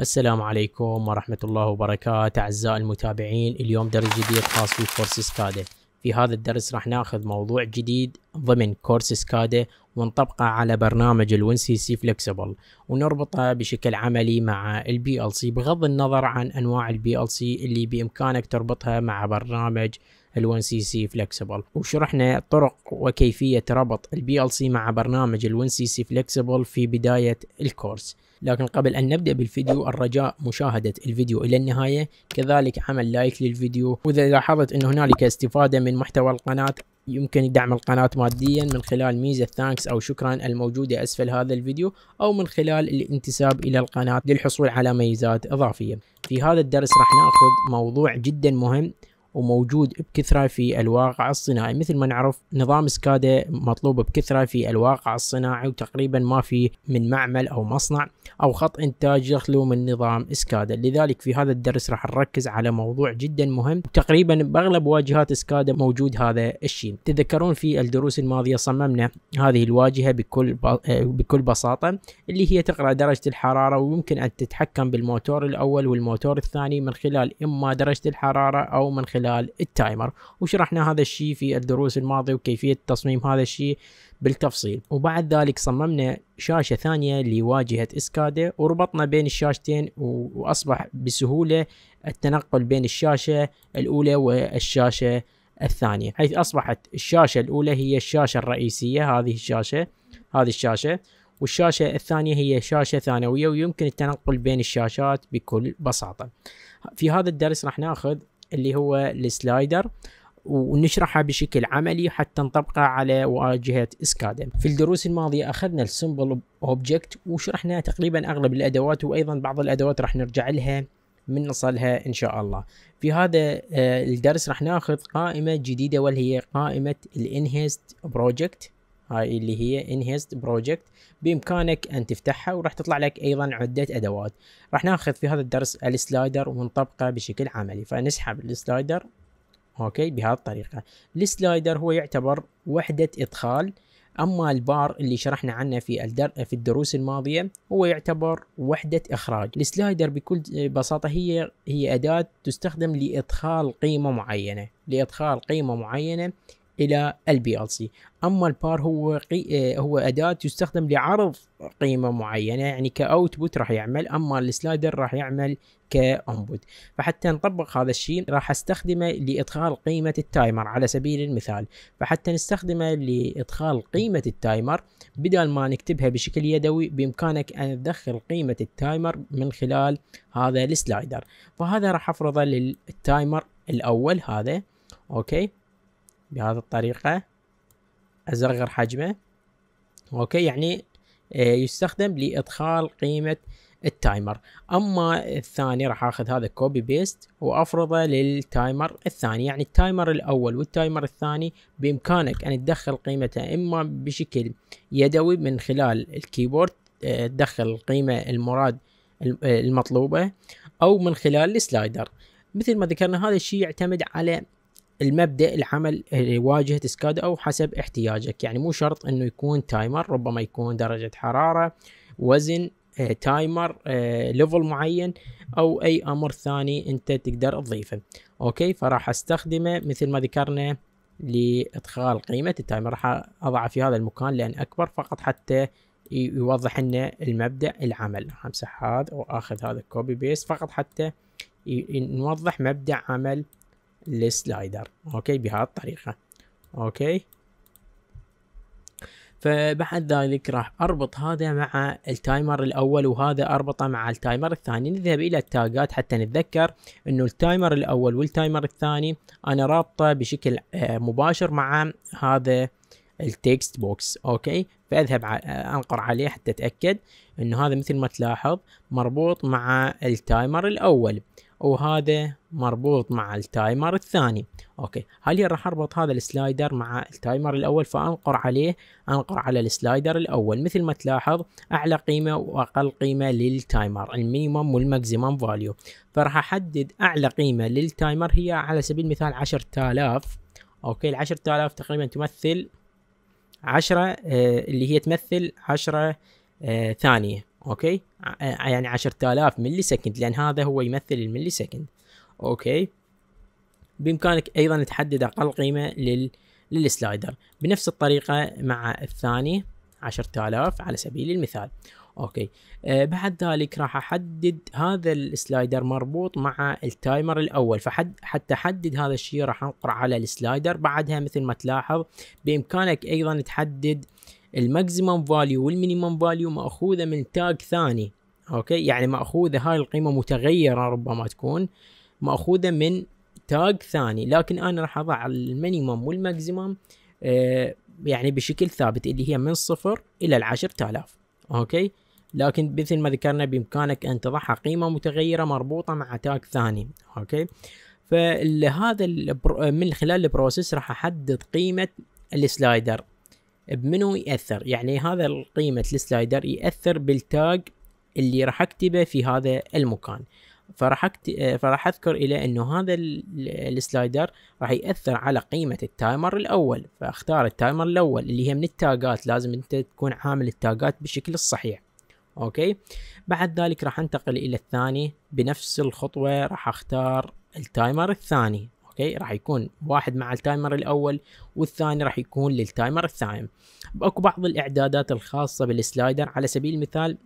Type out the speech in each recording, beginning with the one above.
السلام عليكم ورحمة الله وبركاته أعزائي المتابعين اليوم درس جديد خاص في كورس سكادة في هذا الدرس راح ناخذ موضوع جديد ضمن كورس سكادة ونطبقه على برنامج الون سي سي فلكسبل ونربطه بشكل عملي مع البي ال سي بغض النظر عن انواع البي ال سي اللي بامكانك تربطها مع برنامج الون سي سي فلكسبل وشرحنا طرق وكيفيه ربط البي ال سي مع برنامج الون سي سي فلكسبل في بدايه الكورس لكن قبل أن نبدأ بالفيديو الرجاء مشاهدة الفيديو إلى النهاية كذلك عمل لايك للفيديو وإذا لاحظت أن هنالك استفادة من محتوى القناة يمكن دعم القناة ماديا من خلال ميزة ثانكس أو شكرا الموجودة أسفل هذا الفيديو أو من خلال الانتساب إلى القناة للحصول على ميزات إضافية في هذا الدرس راح ناخذ موضوع جدا مهم وموجود بكثرة في الواقع الصناعي مثل ما نعرف نظام سكادا مطلوب بكثرة في الواقع الصناعي وتقريبا ما في من معمل أو مصنع أو خط إنتاج يخلو من نظام سكادا لذلك في هذا الدرس راح نركز على موضوع جدا مهم تقريبا بأغلب واجهات سكادا موجود هذا الشيء تذكرون في الدروس الماضية صممنا هذه الواجهة بكل بكل بساطة اللي هي تقرأ درجة الحرارة ويمكن أن تتحكم بالموتور الأول والموتور الثاني من خلال إما درجة الحرارة أو من خلال خلال التايمر وشرحنا هذا الشيء في الدروس الماضية وكيفية تصميم هذا الشيء بالتفصيل وبعد ذلك صممنا شاشة ثانية لواجهة اسكادا وربطنا بين الشاشتين وأصبح بسهولة التنقل بين الشاشة الأولى والشاشة الثانية حيث أصبحت الشاشة الأولى هي الشاشة الرئيسية هذه الشاشة هذه الشاشة والشاشة الثانية هي شاشة ثانوية ويمكن التنقل بين الشاشات بكل بساطة في هذا الدرس راح ناخذ اللي هو السلايدر ونشرحها بشكل عملي حتى نطبقها على واجهة اسكادا في الدروس الماضية أخذنا السمبل اوبجكت وشرحنا تقريبا أغلب الأدوات وأيضا بعض الأدوات راح نرجع لها من نصلها إن شاء الله في هذا آه، الدرس راح ناخذ قائمة جديدة واللي هي قائمة الانهيست بروجكت هاي اللي هي انهيست بروجكت بامكانك ان تفتحها وراح تطلع لك ايضا عده ادوات راح ناخذ في هذا الدرس السلايدر ونطبقه بشكل عملي فنسحب السلايدر اوكي بهذه الطريقه السلايدر هو يعتبر وحده ادخال اما البار اللي شرحنا عنه في الدر... في الدروس الماضيه هو يعتبر وحده اخراج السلايدر بكل بساطه هي هي اداه تستخدم لادخال قيمه معينه لادخال قيمه معينه الى البي ال سي اما البار هو قي... آه، هو اداه تستخدم لعرض قيمه معينه يعني كاوتبوت راح يعمل اما السلايدر راح يعمل كانبوت فحتى نطبق هذا الشيء راح استخدمه لادخال قيمه التايمر على سبيل المثال فحتى نستخدمه لادخال قيمه التايمر بدل ما نكتبها بشكل يدوي بامكانك ان تدخل قيمه التايمر من خلال هذا السلايدر فهذا راح افرضه للتايمر الاول هذا اوكي بهذه الطريقة أصغر حجمه أوكي يعني آه، يستخدم لإدخال قيمة التايمر اما الثاني راح اخذ هذا كوبي بيست وافرضه للتايمر الثاني يعني التايمر الاول والتايمر الثاني بامكانك ان تدخل قيمته اما بشكل يدوي من خلال الكيبورد آه، تدخل القيمة المراد آه، المطلوبة او من خلال السلايدر مثل ما ذكرنا هذا الشيء يعتمد على المبدا العمل آه، واجهة سكادا او حسب احتياجك يعني مو شرط انه يكون تايمر ربما يكون درجه حراره وزن آه، تايمر ليفل آه، معين او اي امر ثاني انت تقدر تضيفه اوكي فراح استخدمه مثل ما ذكرنا لادخال قيمه التايمر راح اضعه في هذا المكان لان اكبر فقط حتى يوضح لنا المبدا العمل امسح هذا واخذ هذا كوبي بيست فقط حتى نوضح مبدا عمل السلايدر اوكي بهذه الطريقة اوكي فبعد ذلك راح اربط هذا مع التايمر الاول وهذا اربطه مع التايمر الثاني نذهب الى التاجات حتى نتذكر انه التايمر الاول والتايمر الثاني انا رابطه بشكل آه، مباشر مع هذا التكست بوكس اوكي فاذهب آه، انقر عليه حتى اتاكد انه هذا مثل ما تلاحظ مربوط مع التايمر الاول وهذا مربوط مع التايمر الثاني اوكي هل راح اربط هذا السلايدر مع التايمر الاول فانقر عليه انقر على السلايدر الاول مثل ما تلاحظ اعلى قيمه واقل قيمه للتايمر المينيمم والماكسيمم فاليو فراح احدد اعلى قيمه للتايمر هي على سبيل المثال 10000 اوكي ال 10000 تقريبا تمثل 10 آه اللي هي تمثل 10 آه ثانيه اوكي آه، يعني 10000 ملي سكند لان هذا هو يمثل الملي سكند اوكي بامكانك ايضا تحدد اقل قيمه لل للسلايدر بنفس الطريقه مع الثاني 10000 على سبيل المثال اوكي آه بعد ذلك راح احدد هذا السلايدر مربوط مع التايمر الاول فحد حتى احدد هذا الشيء راح انقر على السلايدر بعدها مثل ما تلاحظ بامكانك ايضا تحدد الماكسيمم فاليو والمينيمم فاليو ماخوذه من تاج ثاني اوكي يعني ماخوذه هاي القيمه متغيره ربما تكون ماخوذه من تاج ثاني لكن انا راح اضع المينيمم والماكسيمم آه يعني بشكل ثابت اللي هي من صفر الى العشر تالاف اوكي لكن مثل ما ذكرنا بامكانك ان تضعها قيمه متغيره مربوطه مع تاج ثاني اوكي فهذا من خلال البروسيس راح احدد قيمه السلايدر بمنو ياثر يعني هذا قيمه السلايدر ياثر بالتاج اللي راح اكتبه في هذا المكان فراح أكت... فراح اذكر الى انه هذا السلايدر راح ياثر على قيمه التايمر الاول فاختار التايمر الاول اللي هي من التاجات لازم انت تكون عامل التاجات بالشكل الصحيح اوكي بعد ذلك راح انتقل الى الثاني بنفس الخطوه راح اختار التايمر الثاني اوكي راح يكون واحد مع التايمر الاول والثاني راح يكون للتايمر الثاني باكو بعض الاعدادات الخاصه بالسلايدر على سبيل المثال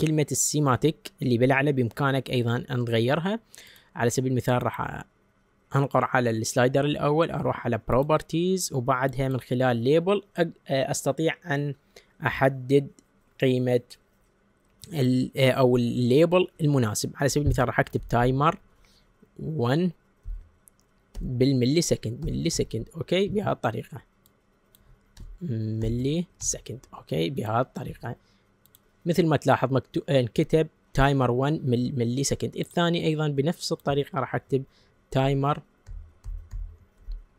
كلمه السيماتيك اللي بالاعلى بامكانك ايضا ان تغيرها على سبيل المثال راح انقر على السلايدر الاول اروح على بروبرتيز وبعدها من خلال ليبل استطيع ان احدد قيمه او الليبل المناسب على سبيل المثال راح اكتب تايمر 1 بالملي سكند ملي سكند اوكي بهذه الطريقه ملي سكند اوكي بهذه الطريقه مثل ما تلاحظ مكتوب آه، انكتب تايمر 1 ملي سكند الثاني ايضا بنفس الطريقه راح اكتب تايمر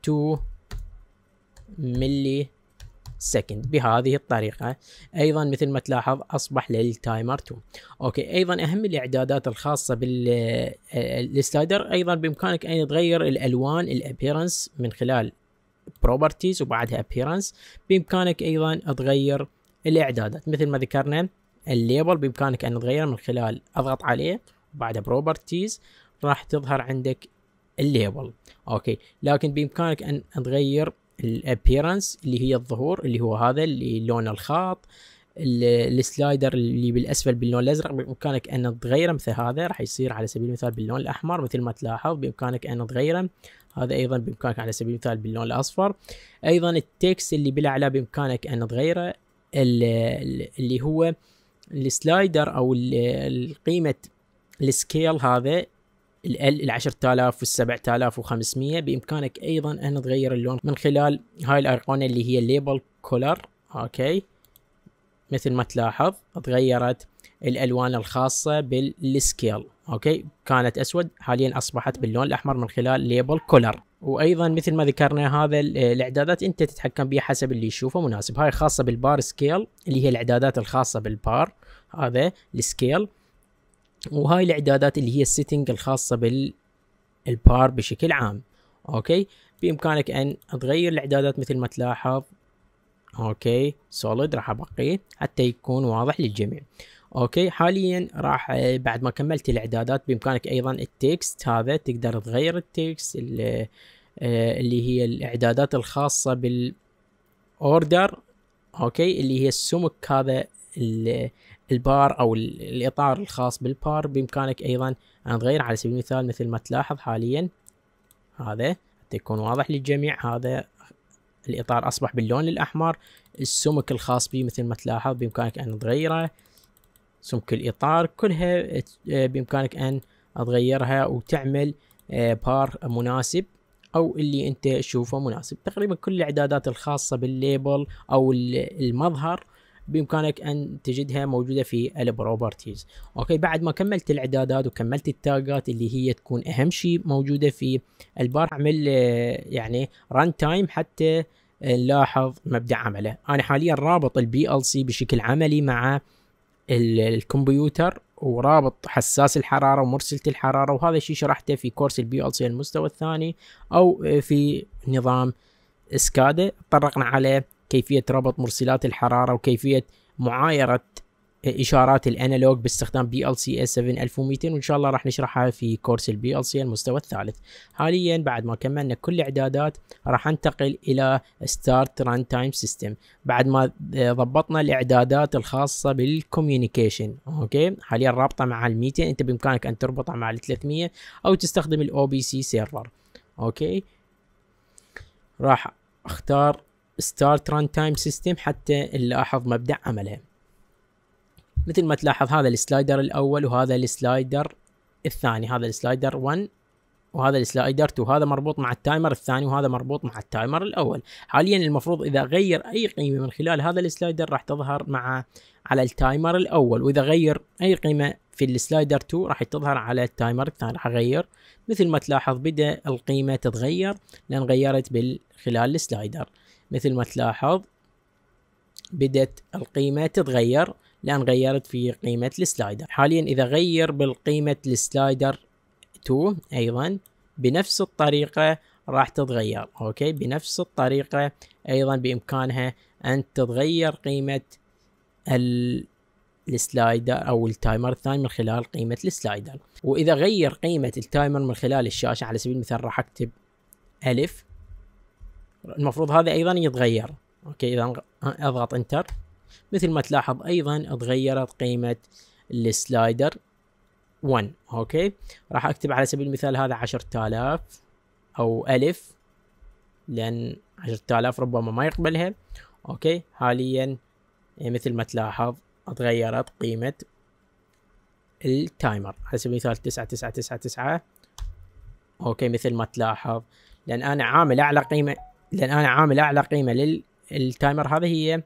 2 ملي سكند بهذه الطريقة أيضا مثل ما تلاحظ أصبح للتايمر 2 أوكي أيضا أهم الإعدادات الخاصة بالسلايدر آه، أيضا بإمكانك أن تغير الألوان الأبيرنس من خلال بروبرتيز وبعدها أبيرنس بإمكانك أيضا تغير الإعدادات مثل ما ذكرنا الليبل بإمكانك أن تغيره من خلال أضغط عليه وبعدها بروبرتيز راح تظهر عندك الليبل أوكي لكن بإمكانك أن تغير الابيرنس اللي هي الظهور اللي هو هذا اللي لون الخاط السلايدر اللي بالاسفل باللون الازرق بامكانك ان تغيره مثل هذا راح يصير على سبيل المثال باللون الاحمر مثل ما تلاحظ بامكانك ان تغيره هذا ايضا بامكانك على سبيل المثال باللون الاصفر ايضا التكست اللي بالاعلى بامكانك ان تغيره اللي هو السلايدر او القيمه السكيل هذا ال 10000 وال 7500 بامكانك ايضا ان تغير اللون من خلال هاي الايقونه اللي هي ليبل كولر اوكي مثل ما تلاحظ تغيرت الالوان الخاصه بالسكيل اوكي كانت اسود حاليا اصبحت باللون الاحمر من خلال ليبل كولر وايضا مثل ما ذكرنا هذا الاعدادات انت تتحكم بها حسب اللي يشوفه مناسب هاي خاصه بالبار سكيل اللي هي الاعدادات الخاصه بالبار هذا السكيل وهاي الاعدادات اللي هي السيتنج الخاصه بالبار بشكل عام اوكي بامكانك ان تغير الاعدادات مثل ما تلاحظ اوكي سوليد راح ابقيه حتى يكون واضح للجميع اوكي حاليا راح آه، بعد ما كملت الاعدادات بامكانك ايضا التكست هذا تقدر تغير التكست آه، اللي, هي الاعدادات الخاصه بالاوردر اوكي اللي هي السمك هذا البار او الاطار الخاص بالبار بامكانك ايضا ان تغير على سبيل المثال مثل ما تلاحظ حاليا هذا حتى يكون واضح للجميع هذا الاطار اصبح باللون الاحمر السمك الخاص به مثل ما تلاحظ بامكانك ان تغيره سمك الاطار كلها آه، بامكانك ان تغيرها وتعمل آه، بار مناسب او اللي انت تشوفه مناسب تقريبا كل الاعدادات الخاصه بالليبل او المظهر بامكانك ان تجدها موجوده في البروبرتيز اوكي بعد ما كملت الاعدادات وكملت التاجات اللي هي تكون اهم شيء موجوده في البار اعمل آه، يعني ران تايم حتى نلاحظ آه، مبدا عمله انا حاليا رابط البي ال سي بشكل عملي مع الكمبيوتر ورابط حساس الحراره ومرسله الحراره وهذا الشيء شرحته في كورس البي ال سي المستوى الثاني او آه، في نظام سكادا تطرقنا عليه كيفية ربط مرسلات الحرارة وكيفية معايرة إشارات الأنالوج باستخدام بي ال سي 7200 وإن شاء الله راح نشرحها في كورس البي ال سي المستوى الثالث حاليا بعد ما كملنا كل الإعدادات راح أنتقل إلى ستارت ران تايم سيستم بعد ما ضبطنا الإعدادات الخاصة بالكوميونيكيشن أوكي حاليا رابطة مع ال 200 أنت بإمكانك أن تربطها مع ال 300 أو تستخدم الأو بي سي سيرفر أوكي راح أختار ستارت ران تايم سيستم حتى نلاحظ مبدأ عملها مثل ما تلاحظ هذا السلايدر الأول وهذا السلايدر الثاني هذا السلايدر 1 وهذا السلايدر 2 هذا مربوط مع التايمر الثاني وهذا مربوط مع التايمر الاول حاليا المفروض اذا غير اي قيمه من خلال هذا السلايدر راح تظهر مع على التايمر الاول واذا غير اي قيمه في السلايدر 2 راح تظهر على التايمر الثاني راح اغير مثل ما تلاحظ بدا القيمه تتغير لان غيرت خلال السلايدر مثل ما تلاحظ بدت القيمة تتغير لأن غيرت في قيمة السلايدر حاليا إذا غير بالقيمة السلايدر 2 أيضا بنفس الطريقة راح تتغير أوكي بنفس الطريقة أيضا بإمكانها أن تتغير قيمة السلايدر او التايمر الثاني من خلال قيمه السلايدر واذا غير قيمه التايمر من خلال الشاشه على سبيل المثال راح اكتب الف المفروض هذا ايضا يتغير اوكي اذا اضغط انتر مثل ما تلاحظ ايضا تغيرت قيمة السلايدر 1 اوكي راح اكتب على سبيل المثال هذا 10000 او الف لان 10000 ربما ما يقبلها اوكي حاليا مثل ما تلاحظ تغيرت قيمة التايمر على سبيل المثال 9999 اوكي مثل ما تلاحظ لان انا عامل اعلى قيمة لان انا عامل اعلى قيمه للتايمر هذا هي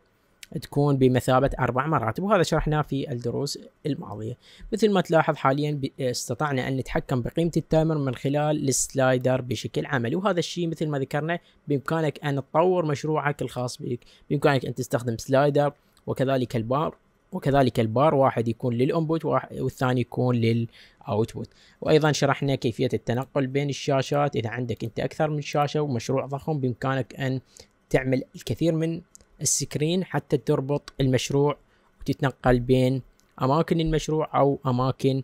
تكون بمثابة أربع مراتب وهذا شرحناه في الدروس الماضية مثل ما تلاحظ حاليا استطعنا أن نتحكم بقيمة التايمر من خلال السلايدر بشكل عملي وهذا الشيء مثل ما ذكرنا بإمكانك أن تطور مشروعك الخاص بك بإمكانك أن تستخدم سلايدر وكذلك البار وكذلك البار واحد يكون للانبوت والثاني يكون للاوتبوت وايضا شرحنا كيفيه التنقل بين الشاشات اذا عندك انت اكثر من شاشه ومشروع ضخم بامكانك ان تعمل الكثير من السكرين حتى تربط المشروع وتتنقل بين أماكن المشروع أو أماكن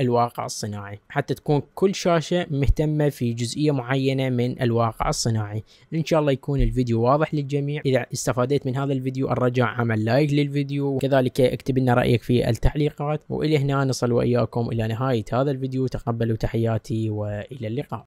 الواقع الصناعي حتى تكون كل شاشة مهتمة في جزئية معينة من الواقع الصناعي إن شاء الله يكون الفيديو واضح للجميع إذا استفدت من هذا الفيديو الرجاء عمل لايك للفيديو وكذلك اكتب لنا رأيك في التعليقات وإلى هنا نصل وإياكم إلى نهاية هذا الفيديو تقبلوا تحياتي وإلى اللقاء